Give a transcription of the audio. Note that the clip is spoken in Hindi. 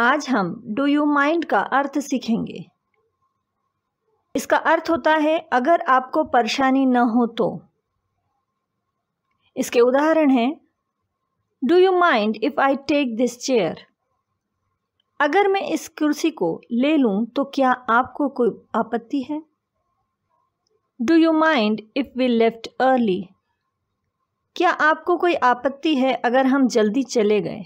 आज हम डू यू माइंड का अर्थ सीखेंगे इसका अर्थ होता है अगर आपको परेशानी न हो तो इसके उदाहरण हैं do you mind if I take this chair अगर मैं इस कुर्सी को ले लूं तो क्या आपको कोई आपत्ति है do you mind if we left early क्या आपको कोई आपत्ति है अगर हम जल्दी चले गए